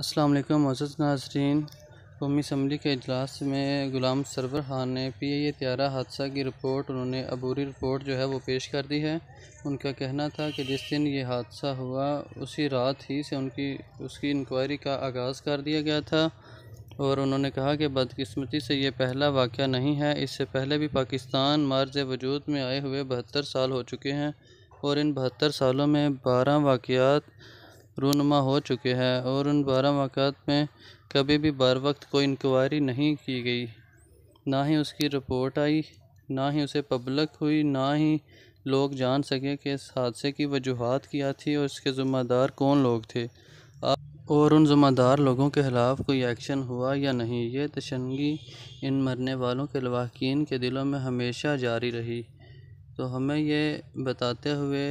अस्सलाम मजद नाजरीन कौमी असम्बली के अजलास में ग़ुलाम सरवर खान ने पी ए त्यारा हादसा की रिपोर्ट उन्होंने अबूरी रिपोर्ट जो है वो पेश कर दी है उनका कहना था कि जिस दिन ये हादसा हुआ उसी रात ही से उनकी उसकी इंक्वायरी का आगाज़ कर दिया गया था और उन्होंने कहा कि बदकिस्मती से ये पहला वाक़ नहीं है इससे पहले भी पाकिस्तान मार्ज वजूद में आए हुए बहत्तर साल हो चुके हैं और इन बहत्तर सालों में बारह वाक़ रूनमा हो चुके हैं और उन बारह मौक़ात में कभी भी बार वक्त कोई इंक्वायरी नहीं की गई ना ही उसकी रिपोर्ट आई ना ही उसे पब्लिक हुई ना ही लोग जान सकें कि इस हादसे की वजूहत क्या थी और इसके ज़िम्मेदार कौन लोग थे और उन ज़िम्मेदार लोगों के ख़िलाफ़ कोई एक्शन हुआ या नहीं ये तशनगी इन मरने वालों के लवाकिन के दिलों में हमेशा जारी रही तो हमें ये बताते हुए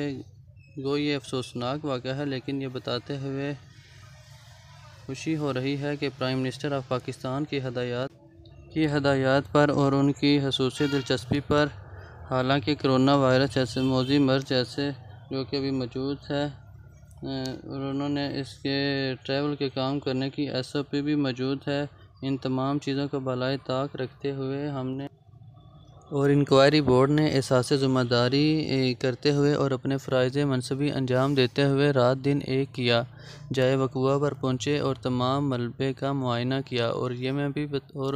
गो ये अफसोसनाक वाक़ है लेकिन ये बताते हुए खुशी हो रही है कि प्राइम मिनिस्टर ऑफ पाकिस्तान की हदायत की हदायत पर और उनकी खसूस दिलचस्पी पर हालांकि करोना वायरस जैसे मौजी मर्ज जैसे जो कि अभी मौजूद है और उन्होंने इसके ट्रैवल के काम करने की एस ओ पी भी मौजूद है इन तमाम चीज़ों को बलाए ताक रखते हुए हमने और इंक्वायरी बोर्ड ने एहसास ज़िम्मेदारी करते हुए और अपने फ़रज़ मनसबी अंजाम देते हुए रात दिन एक किया जाए वकुआ पर पहुँचे और तमाम मलबे का मुआयना किया और ये मैं भी बत, और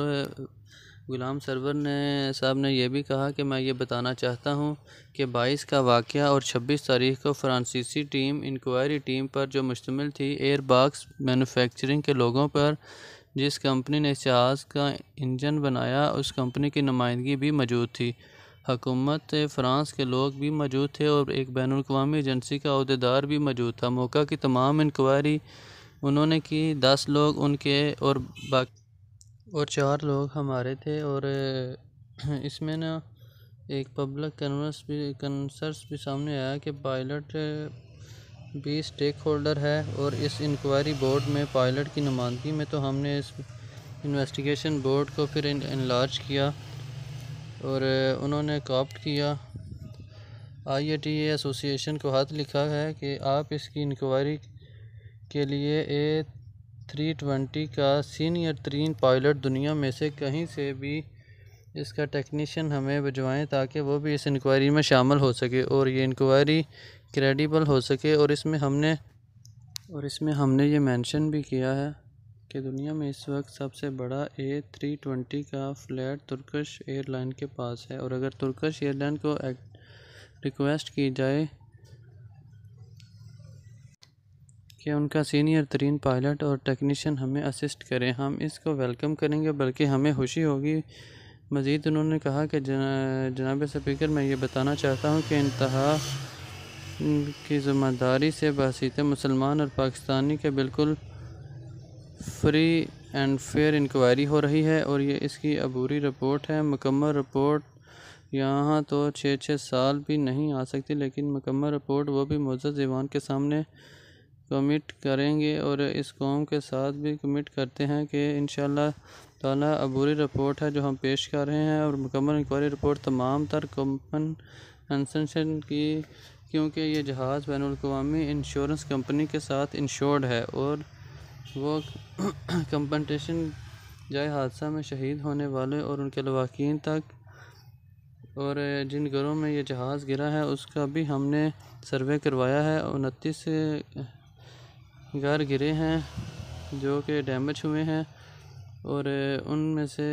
गुलाम सरवर ने साहब ने यह भी कहा कि मैं ये बताना चाहता हूँ कि बाईस का वाक़ और छब्बीस तारीख को फ्रांसीसी टीम इंक्वायरी टीम पर जो मुश्तमिल थी एयरबाक्स मैनुफेक्चरिंग के लोगों पर जिस कंपनी ने जहाज़ का इंजन बनाया उस कंपनी की नुमाइंदगी भी मौजूद थी हकूमत फ़्रांस के लोग भी मौजूद थे और एक बैन अवी एजेंसी का अहदेदार भी मौजूद था मौका की तमाम इंक्वायरी उन्होंने की दस लोग उनके और बाकी और चार लोग हमारे थे और इसमें ना एक पब्लिक कन्वर्स भी कंसर्स भी सामने आया कि पायलट भी होल्डर है और इस इंक्वायरी बोर्ड में पायलट की नुमाइंदगी में तो हमने इस इन्वेस्टिगेशन बोर्ड को फिर इनलार्ज किया और उन्होंने कॉप्ट किया आई ए टी एसोसिएशन को हाथ लिखा है कि आप इसकी इंक्वायरी के लिए ए थ्री ट्वेंटी का सीनियर तरीन पायलट दुनिया में से कहीं से भी इसका टेक्नीशियन हमें भिजवाएं ताकि वो भी इस इंक्वायरी में शामिल हो सके और ये इंक्वायरी क्रेडिबल हो सके और इसमें हमने और इसमें हमने ये मेंशन भी किया है कि दुनिया में इस वक्त सबसे बड़ा ए थ्री ट्वेंटी का फ्लैट तुर्कश एयरलाइन के पास है और अगर तुर्कश एयरलाइन को रिक्वेस्ट की जाए कि उनका सीनियर तरीन पायलट और टेक्नीशियन हमें असिस्ट करें हम इसको वेलकम करेंगे बल्कि हमें खुशी होगी मज़ीद उन्होंने कहा कि जना, जनाब स्पीकर मैं ये बताना चाहता हूँ कि इंतहा की ज़िम्मेदारी से बहसीत मुसलमान और पाकिस्तानी के बिल्कुल फ्री एंड फेयर इंक्वायरी हो रही है और ये इसकी अबूरी रिपोर्ट है मुकम्मल रिपोर्ट यहाँ तो छः छः साल भी नहीं आ सकती लेकिन मुकम्मल रिपोर्ट वो भी मौजूद जीवान के सामने कमिट करेंगे और इस कौम के साथ भी कमिट करते हैं कि इन ताला अबूरी रिपोर्ट है जो हम पेश कर रहे हैं और मुकम्मल इंक्वायरी रिपोर्ट तमाम तर कम्पन एनसेंशन की क्योंकि ये जहाज़ बैन अवी इंश्योरेंस कंपनी के साथ इंश्योर्ड है और वो कंपनटेशन जाए हादसा में शहीद होने वाले और उनके लवाकिन तक और जिन घरों में ये जहाज़ गिरा है उसका भी हमने सर्वे करवाया है उनतीस घर गिरे हैं जो कि डैमेज हुए हैं और उनमें से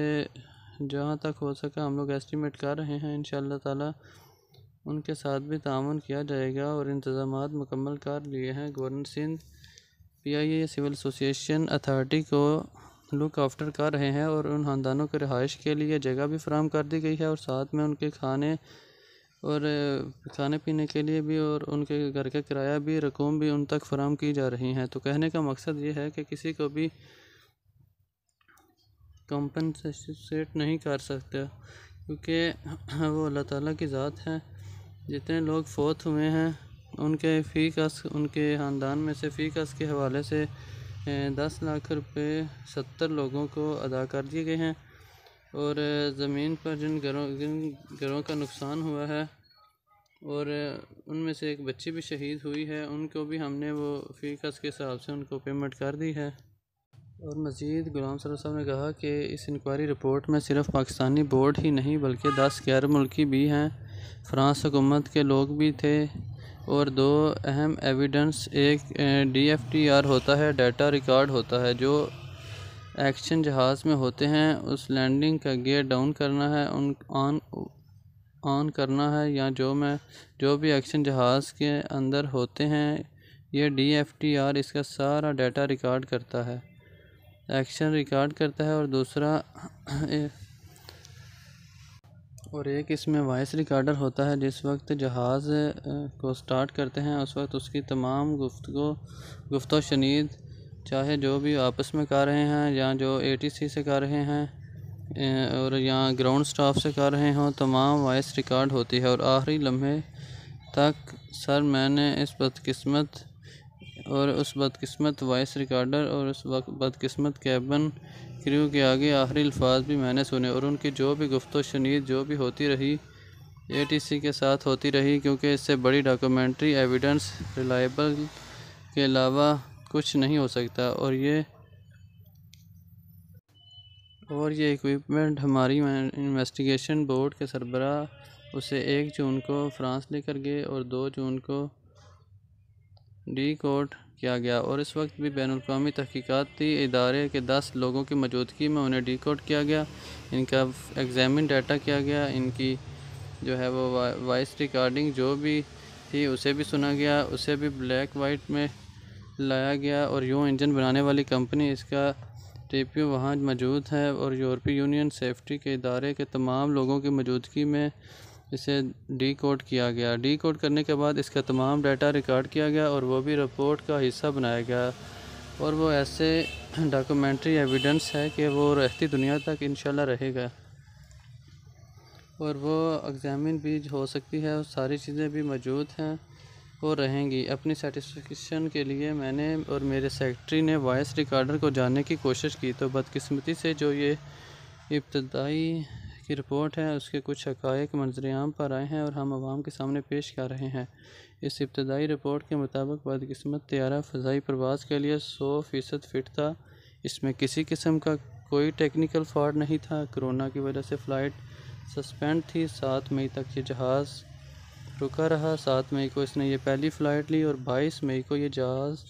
जहाँ तक हो सका हम लोग एस्टीमेट कर रहे हैं इन ताला उनके साथ भी तान किया जाएगा और इंतजाम मुकम्मल कर लिए हैं governor Sindh P I A civil association authority को लुक आफ्टर कर रहे हैं और उन खानदानों के रहाइश के लिए जगह भी फ्राहम कर दी गई है और साथ में उनके खाने और खाने पीने के लिए भी और उनके घर का किराया भी रकूम भी उन तक फ्राहम की जा रही हैं तो कहने का मकसद ये है कि किसी को भी कंपनसेट नहीं कर सकते क्योंकि वो अल्लाह ताला की ज़ात है जितने लोग फोत हुए हैं उनके फ़ी कस उनके ख़ानदान में से फ़ी कस के हवाले से दस लाख रुपए सत्तर लोगों को अदा कर दिए गए हैं और ज़मीन पर जिन घरों जिन घरों का नुकसान हुआ है और उनमें से एक बच्ची भी शहीद हुई है उनको भी हमने वो फ़ी कस के हिसाब से उनको पेमेंट कर दी है और मज़ीद ग़ुलाम सर साहब ने कहा कि इस इंक्वायरी रिपोर्ट में सिर्फ पाकिस्तानी बोर्ड ही नहीं बल्कि दस गैर मुल्की भी हैं फ़्रांस हुकूमत के लोग भी थे और दो अहम एविडेंस एक डी एफ टी आर होता है डाटा रिकॉर्ड होता है जो एक्शन जहाज़ में होते हैं उस लैंडिंग का गियर डाउन करना है उन ऑन ऑन करना है या जो मैं जो भी एक्शन जहाज़ के अंदर होते हैं ये डी एफ टी आर इसका सारा डाटा रिकॉर्ड करता है एक्शन रिकॉर्ड करता है और दूसरा और एक इसमें वॉइस रिकॉर्डर होता है जिस वक्त जहाज़ को स्टार्ट करते हैं उस वक्त उसकी तमाम गुफ्त गुफ्त शनीद चाहे जो भी आपस में कर रहे हैं या जो एटीसी से कर रहे हैं और यहाँ ग्राउंड स्टाफ से कर रहे हों तमाम वॉइस रिकॉर्ड होती है और आखिरी लम्हे तक सर मैंने इस बदकस्मत और उस बदकस्मत वॉइस रिकॉर्डर और उस बदकस्मत कैबन क्रू के आगे आखिरी अल्फाज भी मैंने सुने और उनकी जो भी गुफ्त शनीद जो भी होती रही ए टी सी के साथ होती रही क्योंकि इससे बड़ी डॉक्यूमेंट्री एविडेंस रिलायबल के अलावा कुछ नहीं हो सकता और ये और ये इक्विपमेंट हमारी इन्वेस्टिगेशन बोर्ड के सरबरा उसे एक जून को फ्रांस लेकर गए और दो जून को डी कोड किया गया और इस वक्त भी बैन अवी तहकीकती इदारे के दस लोगों की मौजूदगी में उन्हें डी कोड किया गया इनका एग्जामिन डाटा किया गया इनकी जो है वो वॉइस रिकॉर्डिंग जो भी थी उसे भी सुना गया उसे भी ब्लैक वाइट में लाया गया और यूँ इंजन बनाने वाली कंपनी इसका टी पी वहाँ मौजूद है और यूरोपीय यूनियन सेफ्टी के इदारे के तमाम लोगों की मौजूदगी में इसे डी किया गया डी करने के बाद इसका तमाम डाटा रिकॉर्ड किया गया और वो भी रिपोर्ट का हिस्सा बनाया गया और वो ऐसे डॉक्यूमेंट्री एविडेंस है कि वो रहती दुनिया तक इन रहेगा और वो एग्ज़ामिन भी हो सकती है और सारी चीज़ें भी मौजूद हैं और रहेंगी अपनी सेटिस्फेक्शन के लिए मैंने और मेरे सेक्रेटरी ने वॉइस रिकॉर्डर को जानने की कोशिश की तो बदकस्मती से जो ये इब्तदाई की रिपोर्ट है उसके कुछ हक़ मंजरेआम पर आए हैं और हम आवाम के सामने पेश कर रहे हैं इस इब्तदाई रिपोर्ट के मुताबिक बदकस्मत तैयारा फ़जाई प्रवास के लिए सौ फ़ीसद फिट था इसमें किसी किस्म का कोई टेक्निकल फॉल्ट नहीं था कोरोना की वजह से फ़्लाइट सस्पेंड थी सात मई तक ये जहाज़ रुका रहा सात मई को इसने ये पहली फ़्लाइट ली और बाईस मई को ये जहाज़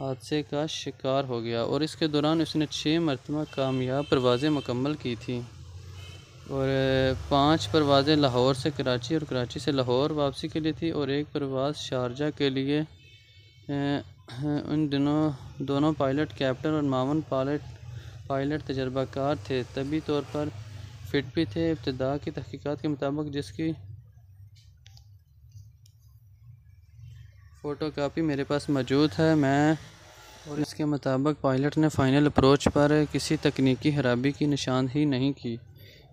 हादसे का शिकार हो गया और इसके दौरान उसने छः मरतबा कामयाब परवाज़ें मुकम्मल की थी और पांच परवाज़ें लाहौर से कराची और कराची से लाहौर वापसी के लिए थी और एक परवाज़ शारजा के लिए उन दिनों दोनों पायलट कैप्टन और मामन पायलट पायलट तजर्बाकार थे तभी तौर पर फिट भी थे इब्तदा की तहकीक़ात के मुताबिक जिसकी फ़ोटो कापी मेरे पास मौजूद है मैं और इसके मुताबिक पायलट ने फ़ाइनल अप्रोच पर किसी तकनीकी खराबी की ही नहीं की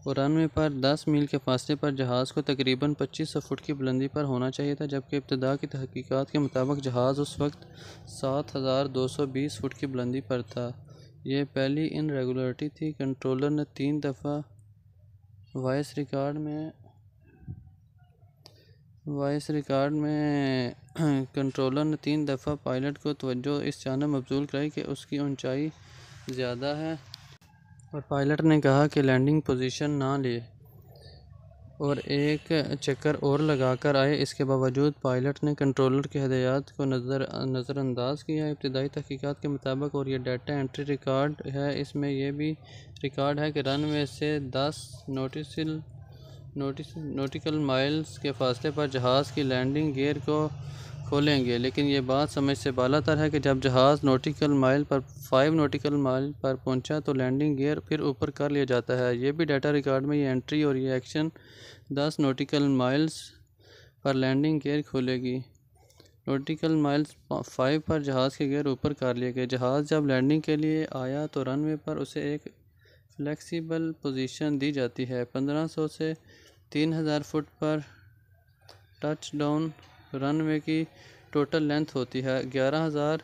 और रनवे पर 10 मील के फासले पर जहाज़ को तकरीबन 2500 फुट की बुलंदी पर होना चाहिए था जबकि इब्तदा की तहकीकात के मुताबिक जहाज़ उस वक्त 7220 फुट की बुलंदी पर था यह पहली इन रेगुलरिटी थी कंट्रोलर ने तीन दफ़ा वॉइस रिकॉर्ड में वॉइस रिकॉर्ड में कंट्रोलर ने तीन दफ़ा पायलट को तवज्जो इस जानब मबजूल कराई कि उसकी ऊंचाई ज़्यादा है और पायलट ने कहा कि लैंडिंग पोजीशन ना ले और एक चक्कर और लगाकर आए इसके बावजूद पायलट ने कंट्रोलर के हदयात को नज़र नज़रअंदाज किया इब्तदाई तहकीक़ात के मुताबिक और यह डाटा एंट्री रिकॉर्ड है इसमें यह भी रिकॉर्ड है कि रन में से दस नोटिस नोटिस नोटिकल माइल्स के फासले पर जहाज़ की लैंडिंग गियर को खोलेंगे लेकिन ये बात समझ से बालातर है कि जब जहाज़ नोटिकल माइल पर फाइव नोटिकल माइल पर पहुंचा तो लैंडिंग गियर फिर ऊपर कर लिया जाता है ये भी डाटा रिकॉर्ड में ये एंट्री और ये एक्शन दस नोटिकल माइल्स पर लैंडिंग गियर खोलेगी नोटिकल माइल्स फाइव पर जहाज़ के गियर ऊपर कर लिए गए जहाज़ जब लैंडिंग के लिए आया तो रनवे पर उसे एक फ्लेक्सिबल पोजीशन दी जाती है पंद्रह सौ से तीन हज़ार फुट पर टच डाउन रनवे की टोटल लेंथ होती है ग्यारह हज़ार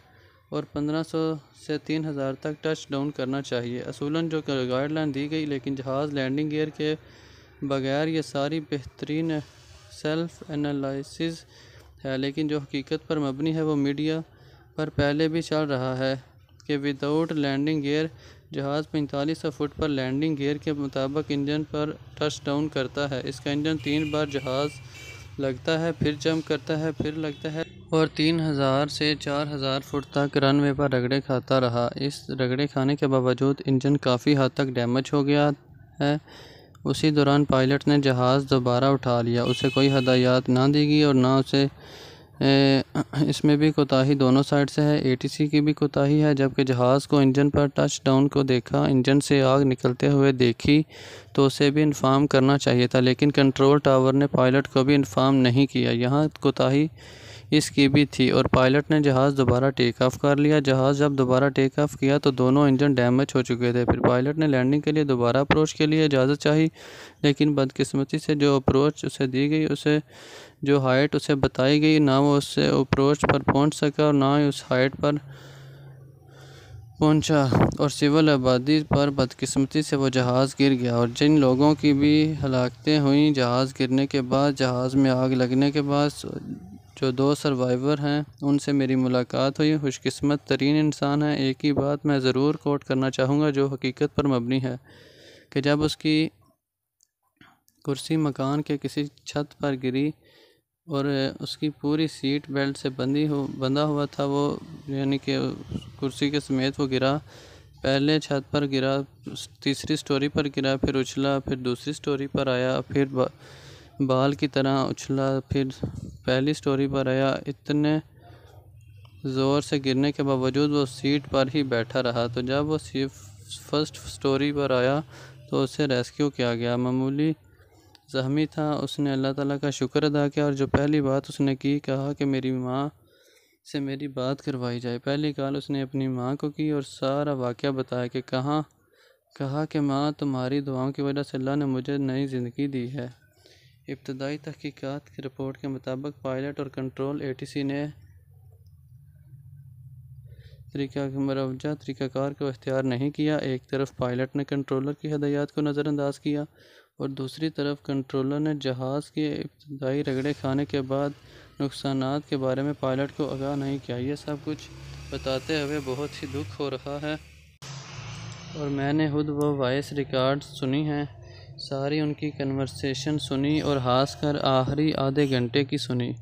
और पंद्रह सौ से तीन हज़ार तक टच डाउन करना चाहिए असूलन जो गाइडलाइन दी गई लेकिन जहाज़ लैंडिंग गियर के बगैर ये सारी बेहतरीन सेल्फ एनालिसिस है लेकिन जो हकीकत पर मबनी है वो मीडिया पर पहले भी चल रहा है के विदाउट लैंडिंग गियर जहाज़ 4500 फुट पर लैंडिंग गियर के मुताबिक इंजन पर टच डाउन करता है इसका इंजन तीन बार जहाज़ लगता है फिर जंप करता है फिर लगता है और तीन हज़ार से चार हज़ार फुट तक रनवे पर रगड़े खाता रहा इस रगड़े खाने के बावजूद इंजन काफ़ी हद तक डैमेज हो गया है उसी दौरान पायलट ने जहाज़ दोबारा उठा लिया उसे कोई हदायत ना दी गई और ना उसे इसमें भी कोताही दोनों साइड से है एटीसी की भी कोताही है जबकि जहाज़ को इंजन पर टच डाउन को देखा इंजन से आग निकलते हुए देखी तो उसे भी इन्फॉर्म करना चाहिए था लेकिन कंट्रोल टावर ने पायलट को भी इन्फॉर्म नहीं किया यहाँ कोताही इसकी भी थी और पायलट ने जहाज़ दोबारा टेक ऑफ कर लिया जहाज़ जब दोबारा टेक ऑफ किया तो दोनों इंजन डैमेज हो चुके थे फिर पायलट ने लैंडिंग के लिए दोबारा अप्रोच के लिए इजाज़त चाही लेकिन बदकिस्मती से जो अप्रोच उसे दी गई उसे जो हाइट उसे बताई गई ना वो उससे अप्रोच पर पहुँच सका और ना ही उस हाइट पर पहुंचा और सिविल आबादी पर बदकिस्मती से वो जहाज़ गिर गया और जिन लोगों की भी हलाकतें हुई जहाज़ गिरने के बाद जहाज़ में आग लगने के बाद जो दो सर्वाइवर हैं उनसे मेरी मुलाकात हुई खुशकस्मत तरीन इंसान है एक ही बात मैं ज़रूर कोट करना चाहूँगा जो हकीकत पर मबनी है कि जब उसकी कुर्सी मकान के किसी छत पर गिरी और उसकी पूरी सीट बेल्ट से बंधी हो बंधा हुआ था वो यानी कि कुर्सी के समेत वो गिरा पहले छत पर गिरा तीसरी स्टोरी पर गिरा फिर उछला फिर दूसरी स्टोरी पर आया फिर बाल की तरह उछला फिर पहली स्टोरी पर आया इतने ज़ोर से गिरने के बावजूद वो सीट पर ही बैठा रहा तो जब वो फर्स्ट स्टोरी पर आया तो उसे रेस्क्यू किया गया मामूली जहमी था उसने अल्लाह ताला का शुक्र अदा किया और जो पहली बात उसने की कहा कि मेरी माँ से मेरी बात करवाई जाए पहली कॉल उसने अपनी माँ को की और सारा वाक़ बताया कि कहाँ कहा कि माँ तुम्हारी दुआओं की वजह से अल्लाह ने मुझे नई ज़िंदगी दी है इब्तदाई तहक़ीक़ात की रिपोर्ट के मुताबिक पायलट और कंट्रोल सी ने तरीका मरवजा तरीक़ाकार को अख्तियार नहीं किया एक तरफ पायलट ने कंट्रोलर की हदायत को नज़रअंदाज किया और दूसरी तरफ कंट्रोलर ने जहाज़ के इब्तदाई रगड़े खाने के बाद नुकसान के बारे में पायलट को आगाह नहीं किया ये सब कुछ बताते हुए बहुत ही दुख हो रहा है और मैंने खुद वो वॉइस रिकॉर्ड सुनी हैं सारी उनकी कन्वर्सेशन सुनी और हास कर आखिरी आधे घंटे की सुनी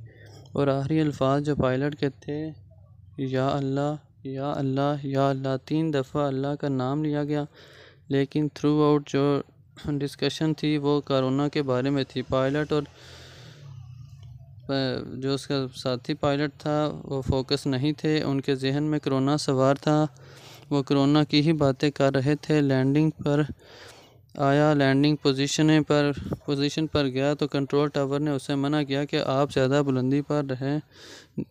और आखिरी अल्फाज जो पायलट के थे या अल्लाह या अल्लाह या अल्लाह तीन दफ़ा अल्लाह का नाम लिया गया लेकिन थ्रू आउट जो डिस्कशन थी वो कोरोना के बारे में थी पायलट और जो उसका साथी पायलट था वो फोकस नहीं थे उनके जहन में कोरोना सवार था वो कोरोना की ही बातें कर रहे थे लैंडिंग पर आया लैंडिंग पोजीशन पर पोजीशन पर गया तो कंट्रोल टावर ने उसे मना किया कि आप ज़्यादा बुलंदी पर रहें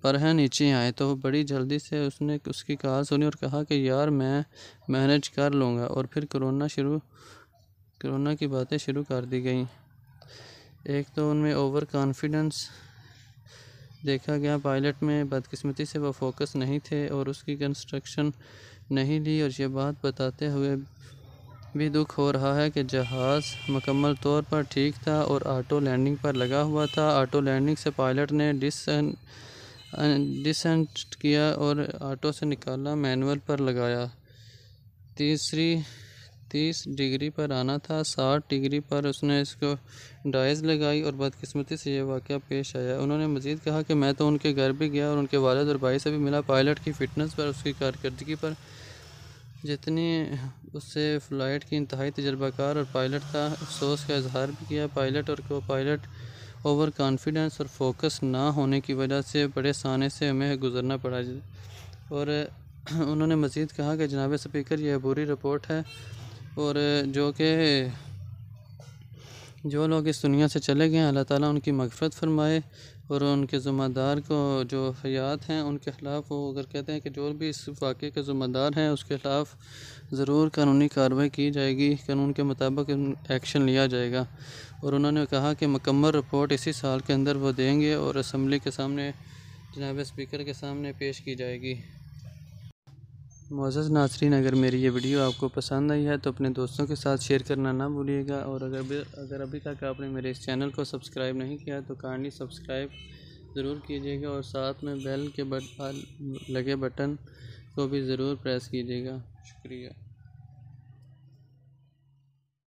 पर हैं नीचे आए तो बड़ी जल्दी से उसने उसकी कहा सुनी और कहा कि यार मैं मैनेज कर लूँगा और फिर कोरोना शुरू कोरोना की बातें शुरू कर दी गई एक तो उनमें ओवर कॉन्फिडेंस देखा गया पायलट में बदकिस्मती से वह फोकस नहीं थे और उसकी कंस्ट्रक्शन नहीं ली और ये बात बताते हुए भी दुख हो रहा है कि जहाज़ मुकम्मल तौर पर ठीक था और ऑटो लैंडिंग पर लगा हुआ था ऑटो लैंडिंग से पायलट ने डिस डिस किया और ऑटो से निकाला मैनुअल पर लगाया तीसरी तीस डिग्री पर आना था साठ डिग्री पर उसने इसको डाइज लगाई और बदकिस्मती से यह वाक़ पेश आया उन्होंने मज़ीद कहा कि मैं तो उनके घर भी गया और उनके वालद और भाई से भी मिला पायलट की फ़िटनेस पर उसकी कारकर्दगी पर जितनी उससे फ़्लाइट की इंतहाई तजर्बाकार और पायलट का अफसोस का इजहार भी किया पायलट और को पायलट ओवर कॉन्फिडेंस और फोकस ना होने की वजह से बड़े साने से हमें गुजरना पड़ा और उन्होंने मज़ीद कहा कि जनाब स्पीकर यह बुरी रिपोर्ट है और जो कि जो लोग इस दुनिया से चले गए अल्लाह ताला उनकी मगफ़रत फरमाए और उनके ज़िम्मेदार को जो हयात हैं उनके ख़िलाफ़ वो अगर कहते हैं कि जो भी इस वाक़े के ज़िम्मेदार हैं उसके ख़िलाफ़ ज़रूर कानूनी कार्रवाई की जाएगी कानून के मुताबिक एक्शन लिया जाएगा और उन्होंने कहा कि मकम्मल रिपोर्ट इसी साल के अंदर वो देंगे और असम्बली के सामने जनाब स्पीकर के सामने पेश की जाएगी मोजस नासरी अगर मेरी ये वीडियो आपको पसंद आई है तो अपने दोस्तों के साथ शेयर करना ना भूलिएगा और अगर भी अगर अभी तक आपने मेरे इस चैनल को सब्सक्राइब नहीं किया तो काइंडली सब्सक्राइब ज़रूर कीजिएगा और साथ में बेल के बट लगे बटन को भी ज़रूर प्रेस कीजिएगा शुक्रिया